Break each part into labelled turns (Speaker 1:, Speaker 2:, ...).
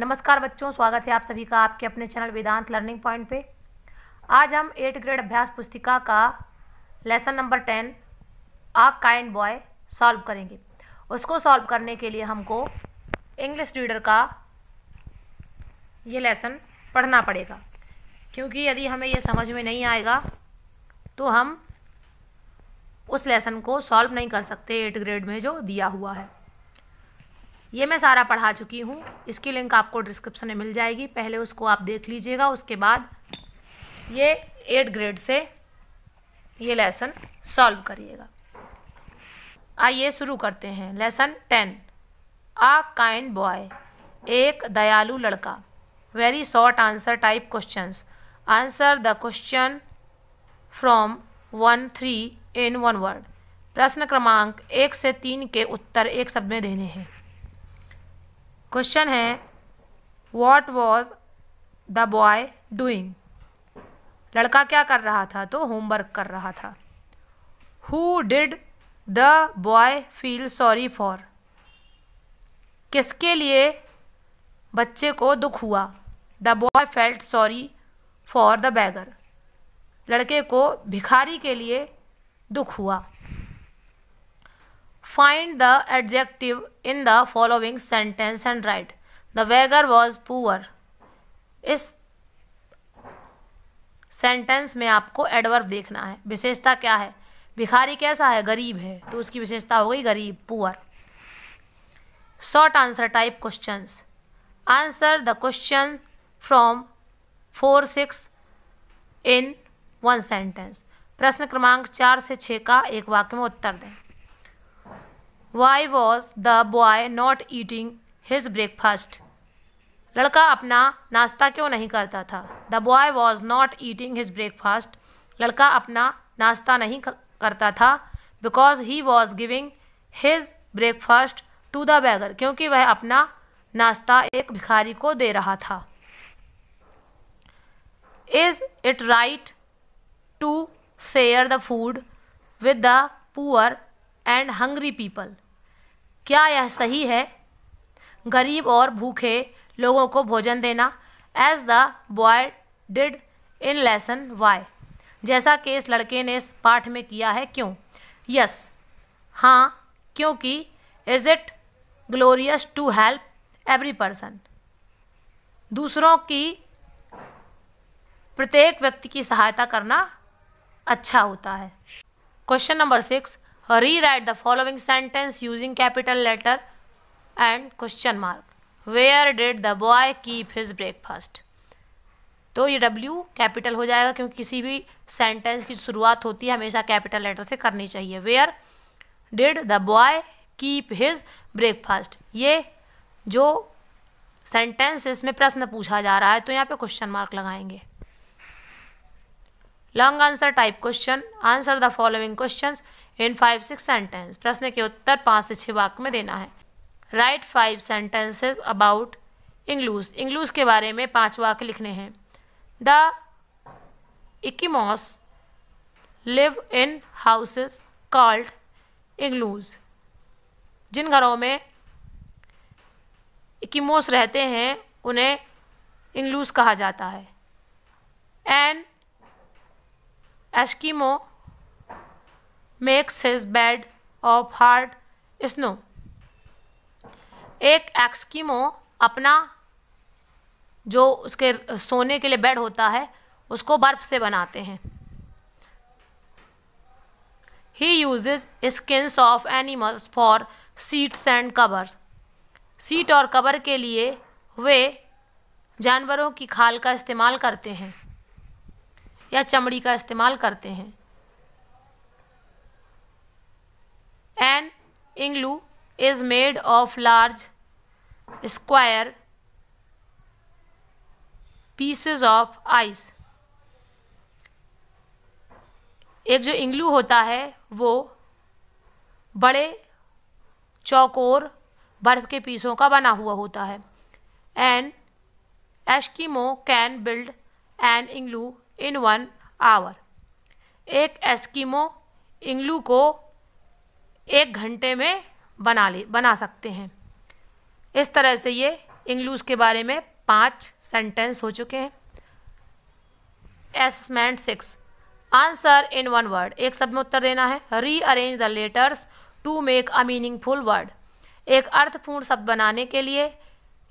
Speaker 1: नमस्कार बच्चों स्वागत है आप सभी का आपके अपने चैनल वेदांत लर्निंग पॉइंट पे आज हम एट ग्रेड अभ्यास पुस्तिका का lesson number ten a kind boy solve करेंगे उसको सॉल्व करने के लिए हमको इंग्लिश रीडर का ये लेसन पढ़ना पड़ेगा क्योंकि यदि हमें ये समझ में नहीं आएगा तो हम उस लेसन को सॉल्व नहीं कर सकते एट ग्रेड में जो दिया हुआ है ये मैं सारा पढ़ा चुकी हूँ इसकी लिंक आपको डिस्क्रिप्शन में मिल जाएगी पहले उसको आप देख लीजिएगा उसके बाद ये एट ग्रेड से ये लेसन सॉल्व करिएगा आइए शुरू करते हैं lesson ten a kind boy एक दयालु लड़का very short answer type questions answer the question from one three in one word प्रश्न क्रमांक एक से तीन के उत्तर एक शब्द में देने हैं क्वेश्चन है what was the boy doing लड़का क्या कर रहा था तो होमवर्क कर रहा था who did the boy feel sorry for किसके लिए बच्चे को दुख हुआ the boy felt sorry for the beggar लड़के को भिखारी के लिए दुख हुआ find the adjective in the following sentence and write the beggar was poor इस सेंटेंस में आपको एडवर्ब देखना है विशेषता क्या है भिखारी कैसा है गरीब है तो उसकी विशेषता हो गई गरीब poor short answer type question answer the question from four six in one sentence प्रश्न क्रमांक चार से छः का एक वाक्य में उत्तर दें why was the boy not eating his breakfast लड़का अपना नाश्ता क्यों नहीं करता था the boy was not eating his breakfast लड़का अपना नाश्ता नहीं करता था because he was giving his breakfast to the beggar क्योंकि वह अपना नाश्ता एक भिखारी को दे रहा था is it right to share the food with the poor and hungry people क्या यह सही है गरीब और भूखे लोगों को भोजन देना as the boy did in lesson Y जैसा कि इस लड़के ने इस पाठ में किया है क्यों यस हाँ क्योंकि is it glorious to help every person दूसरों की प्रत्येक व्यक्ति की सहायता करना अच्छा होता है question number six rewrite the following sentence using capital letter and question mark where did the boy keep his breakfast तो ये W कैपिटल हो जाएगा क्योंकि किसी भी सेंटेंस की शुरुआत होती है हमेशा कैपिटल लेटर से करनी चाहिए where did the boy keep his breakfast ये जो सेंटेंस इसमें प्रश्न पूछा जा रहा है तो यहाँ पे क्वेश्चन मार्क लगाएंगे long answer type question answer the following question in five six sentence प्रश्न के उत्तर पाँच से छः वाक्य में देना है write five sentences about igloos igloos के बारे में पाँच वाक्य लिखने हैं the Eskimos live in houses called igloos जिन घरों में इक्कीमोस रहते हैं उन्हें इंग्लूस कहा जाता है and Eskimo makes his bed of hard snow एक एक्सकीमो अपना जो उसके सोने के लिए बेड होता है उसको बर्फ से बनाते हैं he uses skins of animals for seats and cover seat और कवर के लिए वे जानवरों की खाल का इस्तेमाल करते हैं या चमड़ी का इस्तेमाल करते हैं लू is made of large square pieces of ice एक जो इंग्लू होता है वो बड़े चौकोर बर्फ के पीसों का बना हुआ होता है and Eskimo can build an igloo in one hour एक एस्किमो इंग्लू को एक घंटे में बना ले बना सकते हैं इस तरह से ये इंग्लूस के बारे में पांच सेंटेंस हो चुके हैं assessment six answer in one word एक शब्द में उत्तर देना है rearrange the letters to make a meaningful word एक अर्थपूर्ण शब्द बनाने के लिए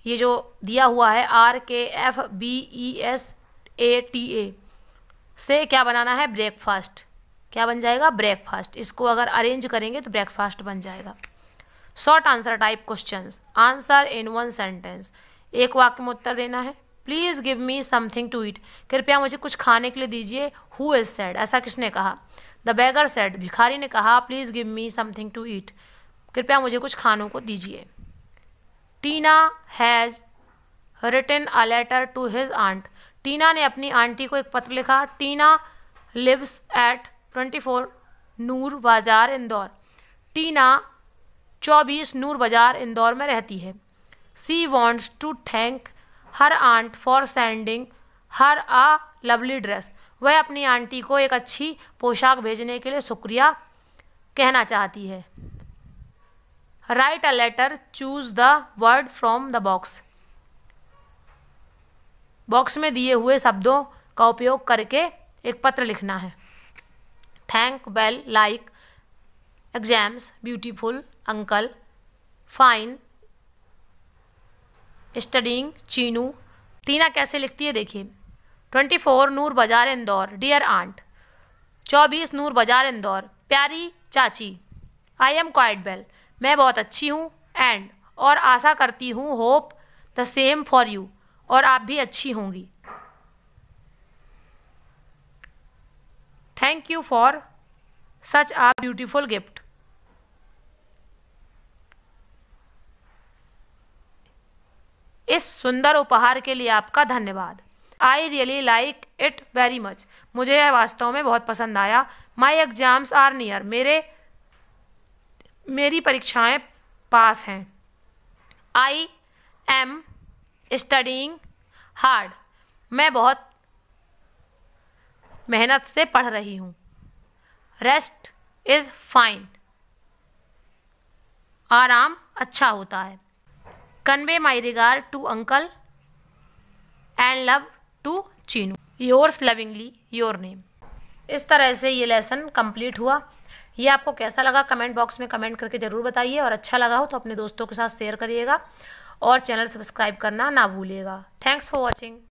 Speaker 1: ये जो दिया हुआ है R K F B E S A T A से क्या बनाना है ब्रेकफास्ट क्या बन जाएगा ब्रेकफास्ट इसको अगर अरेंज करेंगे तो ब्रेकफास्ट बन जाएगा short answer type question answer in one sentence एक वाक्य में उत्तर देना है please give me something to eat कृपया मुझे कुछ खाने के लिए दीजिए हु इज सेड ऐसा किसने कहा द बैगर सेड भिखारी ने कहा please give me something to eat कृपया मुझे कुछ खानों को दीजिए Tina has written a letter to his aunt Tina ने अपनी आंटी को एक पत्र लिखा Tina lives at twenty four Noor Bazaar Indore टीना चौबीस नूर बाज़ार इंदौर में रहती है she wants to thank her aunt for sending her a lovely dress वह अपनी आंटी को एक अच्छी पोशाक भेजने के लिए शुक्रिया कहना चाहती है write a letter choose the word from the box box में दिए हुए शब्दों का उपयोग करके एक पत्र लिखना है thank well like exams beautiful uncle fine studying Chinu Tina कैसे लिखती है देखिए ट्वेंटी फोर नूर बाजार इंदौर डियर आंट चौबीस नूर बाजार इंदौर प्यारी चाची आई एम क्वाइट वेल मैं बहुत अच्छी हूँ एंड और आशा करती हूँ hope the same for you और आप भी अच्छी होंगी thank you for such a beautiful gift इस सुंदर उपहार के लिए आपका धन्यवाद I really like it very much मुझे यह वास्तव में बहुत पसंद आया माई एग्जाम्स आर नियर मेरे मेरी परीक्षाएं पास हैं आई एम स्टडिंग हार्ड मैं बहुत मेहनत से पढ़ रही हूँ रेस्ट इज़ फाइन आराम अच्छा होता है convey my regard to uncle and love to Chinu yours lovingly your name इस तरह से ये लेसन कंप्लीट हुआ ये आपको कैसा लगा कमेंट बॉक्स में कमेंट करके ज़रूर बताइए और अच्छा लगा हो तो अपने दोस्तों के साथ शेयर करिएगा और चैनल सब्सक्राइब करना ना भूलिएगा थैंक्स फॉर वॉचिंग